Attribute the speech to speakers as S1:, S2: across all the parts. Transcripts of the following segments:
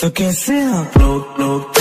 S1: तो कैसे आप लोग लोग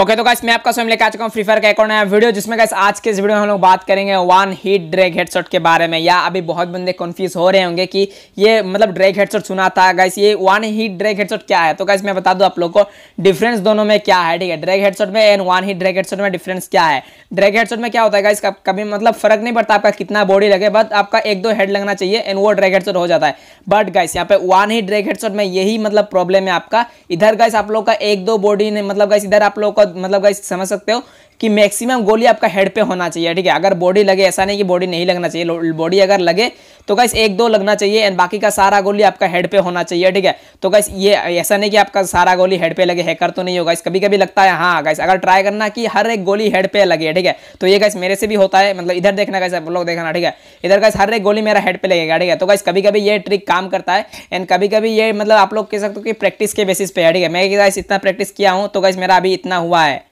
S1: ओके तो मैं आपका स्वयं लेकर आ चुका हूँ फ्री फायर का एक और नया वीडियो जिसमें गाइस आज के इस वीडियो में हम लोग बात करेंगे वन हिट ड्रैग हेडसेट के बारे में या अभी बहुत बंदे कंफ्यूज हो रहे होंगे कि ये मतलब ड्रैग हेडसेट सुना था गैस ये वन हीट ड्रैग हेडसेट क्या है तो गाइस मैं बता दूँ आप लोग को डिफरेंस दोनों में क्या है ठीक है ड्रैग हेडसेट में and one hit drag headset में डिफरेंस क्या है ड्रैग हेडसेट में क्या होता है गाइस कभी मतलब फर्क नहीं पड़ता आपका कितना बॉडी लगे बट आपका एक दो हेड लगना चाहिए एंड वो ड्रैग हेडसेट हो जाता है बट गाइस यहाँ पे वन हीट ड्रैग हेडसेट में यही मतलब प्रॉब्लम है आपका इधर गाइस आप लोग का एक दो बॉडी ने मतलब गाइस इधर आप लोग का मतलब गाइस समझ सकते हो कि मैक्सिमम गोली आपका हेड पे होना चाहिए ठीक है अगर बॉडी लगे ऐसा नहीं कि बॉडी नहीं लगना चाहिए बॉडी अगर लगे तो कैसे एक दो लगना चाहिए एंड बाकी का सारा गोली आपका हेड पे होना चाहिए ठीक है तो गाइस ये ऐसा नहीं कि आपका सारा गोली हेड पे लगे हैकर तो नहीं होगा इस कभी कभी लगता है हाँ कैसे अगर ट्राई करना कि हर एक गोली हेड पे लगे ठीक है तो ये कैसे मेरे से भी होता है मतलब इधर देखना कैसे आप लोग देखना ठीक है इधर कैसे हर एक गोली मेरा हेड पे लगेगा ठीक है तो कैसे कभी कभी ये ट्रिक काम करता है एंड कभी कभी ये मतलब आप लोग कह सकते हो कि प्रैक्टिस के बेसिस पे है ठीक है मैं इतना प्रैक्टिस किया हूँ तो कैसे मेरा अभी इतना हुआ है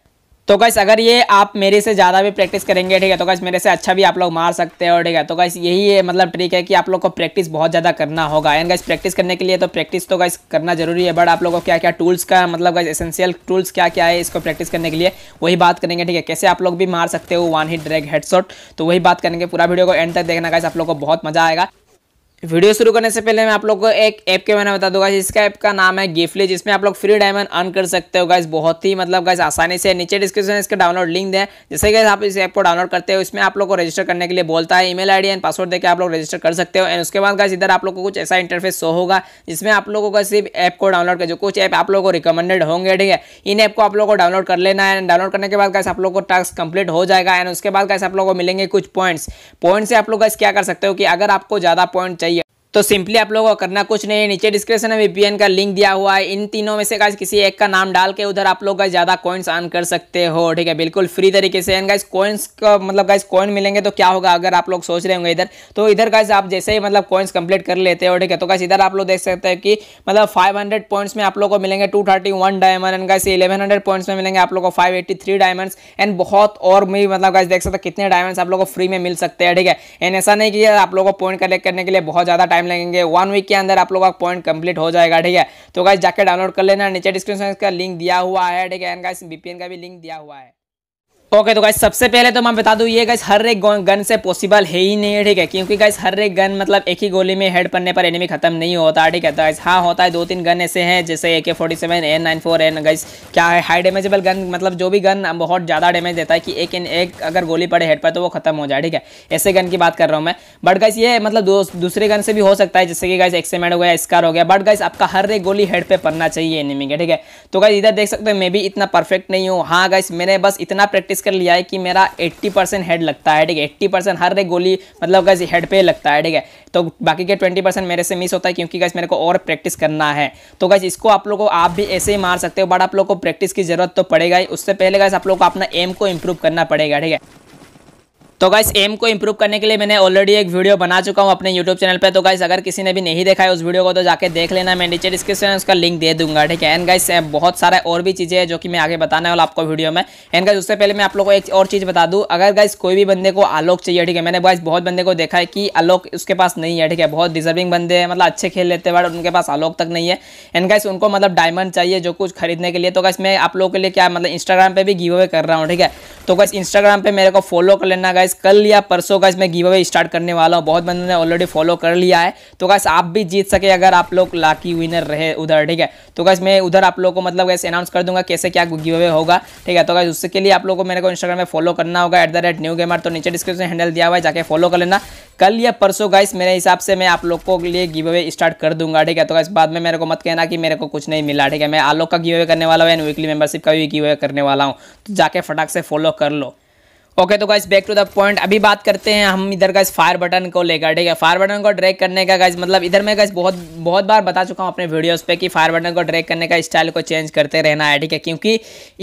S1: तो गैस अगर ये आप मेरे से ज़्यादा भी प्रैक्टिस करेंगे ठीक है तो गैस मेरे से अच्छा भी आप लोग मार सकते हो ठीक है तो गैस यही है मतलब ट्रिक है कि आप लोग को प्रैक्टिस बहुत ज़्यादा करना होगा एंड गैस प्रैक्टिस करने के लिए तो प्रैक्टिस तो गैस करना जरूरी है बट आप लोगों को क्या क्या टूल्स का मतलब गैस एसेंशियल टूल्स क्या क्या है इसको प्रैक्टिस करने के लिए वही बात करेंगे ठीक है कैसे आप लोग भी मार सकते हो वन हिट ड्रैग हेडसॉट तो वही बात करेंगे पूरा वीडियो को एंड तक देखना गैस आप लोग को बहुत मजा आएगा वीडियो शुरू करने से पहले मैं आप लोग को एक ऐप के बारे में बता दूंगा इसका ऐप का नाम है गिफ्टली जिसमें आप लोग फ्री डायमंड अर्न कर सकते हो गाइस बहुत ही मतलब गाइस आसानी से नीचे डिस्क्रिप्शन में इसका डाउनलोड लिंक दें जैसे कि आप इस ऐप को डाउनलोड करते हो इसमें आप लोग को रजिस्टर करने के लिए बोलता है ईमेल मेल एंड पासवर्ड देकर आप लोग रजिस्टर कर सकते हो एंड उसके बाद गाइस इधर आप लोग को कुछ ऐसा इंटरफेस शो होगा जिसमें आप लोगों का सिर्फ ऐप को डाउनलोड कर जो कुछ ऐप आप लोग को रिकमेंडेड होंगे ठीक है इन ऐप को आप लोग को डाउनलोड कर लेना है एंड डाउनलोड करने के बाद गाइस आप लोग को टास्क कंप्लीट हो जाएगा एंड उसके बाद गाइस आप लोग को मिलेंगे कुछ पॉइंट्स पॉइंट से आप लोग गाइस क्या कर सकते हो कि अगर आपको ज़्यादा पॉइंट तो सिंपली आप लोगों को करना कुछ नहीं है नीचे डिस्क्रिप्शन में वीपीएन का लिंक दिया हुआ है इन तीनों में से गाइस किसी एक का नाम डाल के उधर आप लोग ज़्यादा कॉइन्स अर्न कर सकते हो ठीक है बिल्कुल फ्री तरीके से एंड गाइस कॉइन्स का मतलब गाइस कॉइन मिलेंगे तो क्या होगा अगर आप लोग सोच रहे होंगे इधर तो इधर गाइस आप जैसे ही मतलब कॉइन्स कंप्लीट कर लेते हो ठीक है तो गाइस इधर आप लोग देख सकते हैं कि मतलब हंड्रेड पॉइंट्स में आप लोग को मिलेंगे one diamond and guys 1100 points में मिलेंगे आप लोग को थ्री डायमंड्स एंड बहुत और भी मतलब गाइस देख सकते कितने डायमंड्स आप लोग को फ्री में मिल सकते हैं ठीक है एंड ऐसा नहीं कि आप लोग को पॉइंट कलेक्ट करने के लिए बहुत ज़्यादा टाइम लगेंगे वन वीक के अंदर आप लोग का पॉइंट कंप्लीट हो जाएगा ठीक है तो गाइस जाकर डाउनलोड कर लेना नीचे डिस्क्रिप्शन का लिंक दिया हुआ है ठीक है एंड गाइस बीपीएन का भी लिंक दिया हुआ है ओके okay, तो गाइस सबसे पहले तो मैं बता दूं ये गाइस हर एक गन से पॉसिबल है ही नहीं है ठीक है क्योंकि गाइस हर एक गन मतलब एक ही गोली में हेड पड़ने पर एनिमी खत्म नहीं होता ठीक है तो गाइस हाँ होता है दो तीन गन ऐसे हैं जैसे A K forty seven and nine four and guys क्या है हाई डैमेजेबल गन मतलब जो भी गन बहुत ज़्यादा डैमेज देता है कि एक इन एक अगर गोली पड़े हेड पर तो वो खत्म हो जाए ठीक है ऐसे गन की बात कर रहा हूँ मैं बट गाइस ये मतलब दूसरे गन से भी हो सकता है जैसे कि गाइस एक्सीमेंट हो गया स्कार हो गया बट गाइस आपका हर एक गोली हेड पर पड़ना चाहिए एनिमी के ठीक है तो गाइस इधर देख सकते हैं मैं भी इतना परफेक्ट नहीं हूँ हाँ गाइस मैंने बस इतना प्रैक्टिस गेस कर लिया है कि मेरा 80 परसेंट हेड लगता है ठीक है एट्टी परसेंट हर एक गोली मतलब गैस हेड पे लगता है ठीक है तो बाकी के 20 परसेंट मेरे से मिस होता है क्योंकि गैस मेरे को और प्रैक्टिस करना है तो गैस इसको आप लोगों को आप भी ऐसे ही मार सकते हो बट आप लोग को प्रैक्टिस की जरूरत तो पड़ेगा ही उससे पहले गैस आप लोग को अपना एम को इम्प्रूव करना पड़ेगा ठीक है तो गाइस एम को इम्प्रूव करने के लिए मैंने ऑलरेडी एक वीडियो बना चुका हूँ अपने यूट्यूब चैनल पे तो गाइस अगर किसी ने भी नहीं देखा है उस वीडियो को तो जाके देख लेना मैं नीचे डिस्क्रिप्शन में उसका लिंक दे दूंगा ठीक है एंड गाइस बहुत सारे और भी चीज़ें हैं जो कि मैं आगे बताने वाला आपको वीडियो में एंड गाइस उससे पहले मैं आप लोग को एक और चीज़ बता दूँ अगर गाइस कोई भी बंदे को आलोक चाहिए ठीक है मैंने गाइस बहुत बंदे को देखा है कि आलोक उसके पास नहीं है ठीक है बहुत डिजर्विंग बंदे हैं मतलब अच्छे खेल लेते हैं बट उनके पास आलोक तक नहीं है एंड गाइस उनको मतलब डायमंड चाहिए जो कुछ खरीदने के लिए तो गाइस मैं आप लोगों के लिए क्या मतलब इंस्टाग्राम पर भी गिव अवे कर रहा हूँ ठीक है तो गैस इंस्टाग्राम पे मेरे को फॉलो कर लेना गाइस कल या परसों गैस मैं गिव अवे स्टार्ट करने वाला हूँ बहुत बंदों ने ऑलरेडी फॉलो कर लिया है तो गैस आप भी जीत सके अगर आप लोग लाकी विनर रहे उधर ठीक है तो गैस मैं उधर आप लोग को मतलब गैस अनाउंस कर दूंगा कैसे क्या गिव अवे होगा ठीक है तो गैस उसके लिए आप लोग को मेरे को इंस्टाग्राम में फॉलो करना होगा at the rate new gamer तो नीचे डिस्क्रिप्शन हैंडल दिया हुआ है जाके फॉलो कर लेना कल या परसों गाइस मेरे हिसाब से मैं आप लोग को लिए गिव अवे स्टार्ट कर दूंगा ठीक है तो गाइस बाद में मेरे को मत कहना कि मेरे को कुछ नहीं मिला ठीक है मैं आलोक का गिव अवे करने वाला हूँ एंड वीकली मेंबरशिप का भी गिव अवे करने वाला हूँ तो जाके फटाक से फॉलो कर लो ओके तो guys back to the point अभी बात करते हैं हम इधर का इस फायर बटन को लेकर ठीक है फायर बटन को ड्रैग करने का गाइस मतलब इधर मैं गाइस बहुत बहुत बार बता चुका हूँ अपने वीडियोस पे कि फायर बटन को ड्रैग करने का स्टाइल को चेंज करते रहना है ठीक है क्योंकि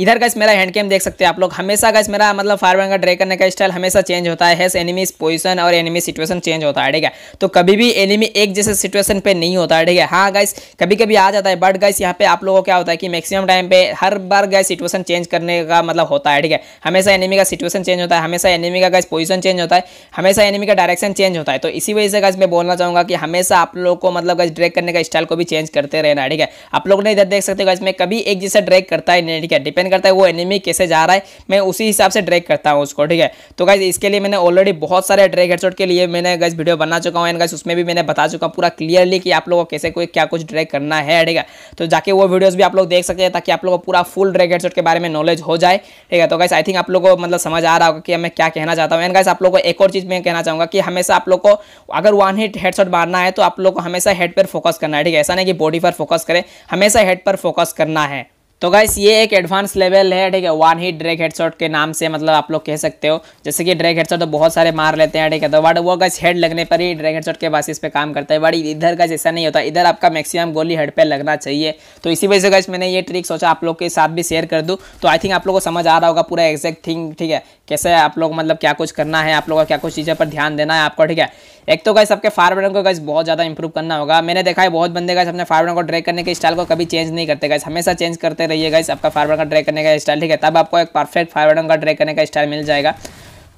S1: इधर इस मेरा हैंड कैम देख सकते हैं आप लोग हमेशा गाइस मेरा मतलब फायर बटन का ड्रैक करने का स्टाइल हमेशा चेंज होता है एनिमी पोजिशन और एनिमी सिचुएशन चेंज होता है ठीक है तो कभी भी एनिमी एक जैसे सिचुएशन पर नहीं होता है ठीक है हाँ गाइस कभी कभी आ जाता है बट गाइस यहाँ पे आप लोगों को क्या होता है कि मैक्सिमम टाइम पे हर बार गाइस सिचुएशन चेंज करने का मतलब होता है ठीक है हमेशा एनिमी का सिचुएसन चेंज होता है हमेशा एनिमी का गैस पोजिशन चेंज होता है हमेशा एनिमी का डायरेक्शन चेंज होता है तो इसी वजह से गैस मैं बोलना चाहूँगा कि हमेशा आप लोग को मतलब गैस ड्रैग करने का स्टाइल को भी चेंज करते रहना ठीक है आप लोग ने इधर देख सकते हो गैस मैं कभी एक जैसे ड्रैग करता है ठीक है डिपेंड करता है वो एनिमी कैसे जा रहा है मैं उसी हिसाब से ड्रैग करता हूँ उसको ठीक है तो गैस इसके लिए मैंने ऑलरेडी बहुत सारे ड्रैग हेडसोट के लिए मैंने गैस वीडियो बना चुका हूँ एंड गैस उसमें भी मैंने बता चुका पूरा क्लियरली कि आप लोग को कैसे कोई क्या कुछ ड्रैग करना है ठीक है तो जाके वो वीडियोज़ भी आप लोग देख सकते हैं ताकि आप लोग को पूरा फुल ड्रैग हेडसोट के बारे में नॉलेज हो जाए ठीक है तो गैस आई थिंक आप लोग को मतलब समझ आ रहा कि मैं क्या कहना चाहता हूँ एंड गाइस आप लोग को एक और चीज़ मैं कहना चाहूँगा कि हमेशा आप लोग को अगर वन हिट हेडशॉट मारना है तो आप लोग को हमेशा हेड पर फोकस करना है ठीक है ऐसा नहीं कि बॉडी पर फोकस करें हमेशा हेड पर फोकस करना है तो गाइस ये एक एडवांस लेवल है ठीक है वन हिट ड्रैग हेडशॉट के नाम से मतलब आप लोग कह सकते हो जैसे कि ड्रैग हेडशॉट तो बहुत सारे मार लेते हैं ठीक है तो बट वो गाइस हेड लगने पर ही ड्रैग हेडशॉट के बासिस पे काम करता है बट इधर का ऐसा नहीं होता इधर आपका मैक्सिमम गोली हेड पे लगना चाहिए तो इसी वजह से गाइस मैंने ये ट्रिक सोचा आप लोग के साथ भी शेयर कर दूँ तो आई थिंक आप लोग को समझ आ रहा होगा पूरा एग्जैक्ट थिंग ठीक है कैसे आप लोग मतलब क्या कुछ करना है आप लोग का क्या कुछ चीज़ों पर ध्यान देना है आपको ठीक है एक तो गाइस आपके फार्मर को गाइस बहुत ज़्यादा इंप्रूव करना होगा मैंने देखा है बहुत बंदे गाइस अपने फार्मर को ड्रैग करने के स्टाइल को कभी चेंज नहीं करते गाइस हमेशा चेंज करते करते रहिए गाइस आपका फायर का ड्राई करने का स्टाइल ठीक है तब आपको एक परफेक्ट फायर का ड्राई करने का स्टाइल मिल जाएगा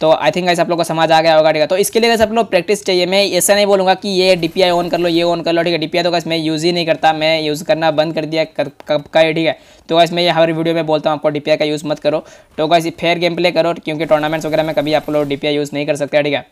S1: तो आई थिंक गाइस आप लोग को समझ आ गया होगा ठीक है तो इसके लिए गाइस आप लोग प्रैक्टिस चाहिए मैं ऐसा नहीं बोलूँगा कि ये डी ऑन कर लो ये ऑन कर लो ठीक है डी तो गाइस मैं यूज़ ही नहीं करता मैं यूज़ करना बंद कर दिया कब का है ठीक है तो गाइस मैं ये हर वीडियो में बोलता हूँ आपको डी का यूज़ मत करो तो गाइस फेयर गेम प्ले करो क्योंकि टूर्नामेंट्स वगैरह में कभी आप लोग डी यूज़ नहीं कर सकते ठीक है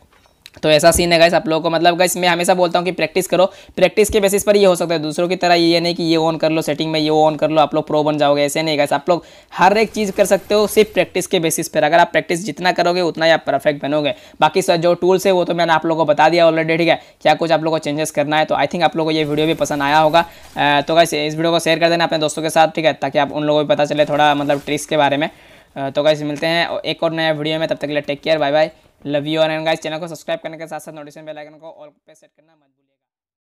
S1: तो ऐसा सीन है गाइस आप लोगों को मतलब गाइस मैं हमेशा बोलता हूँ कि प्रैक्टिस करो प्रैक्टिस के बेसिस पर ये हो सकता है दूसरों की तरह ये नहीं कि ये ऑन कर लो सेटिंग में ये ऑन कर लो आप लोग प्रो बन जाओगे ऐसे नहीं गाइस आप लोग हर एक चीज़ कर सकते हो सिर्फ प्रैक्टिस के बेसिस पर अगर आप प्रैक्टिस जितना करोगे उतना ही आप परफेक्ट बनोगे बाकी सर जो टूल्स है वो तो मैंने आप लोगों को बता दिया ऑलरेडी ठीक है क्या कुछ आप लोग को चेंजेस करना है तो आई थिंक आप लोग को ये वीडियो भी पसंद आया होगा तो गाइस इस वीडियो को शेयर कर देना अपने दोस्तों के साथ ठीक है ताकि आप उन लोगों को पता चले थोड़ा मतलब ट्रिक्स के बारे में तो गाइस मिलते हैं एक और नया वीडियो में तब तक के लिए take care bye bye love you और गाइस चैनल को सब्सक्राइब करने के साथ साथ नोटिफिकेशन बेल आइकन को ऑल पे सेट करना मत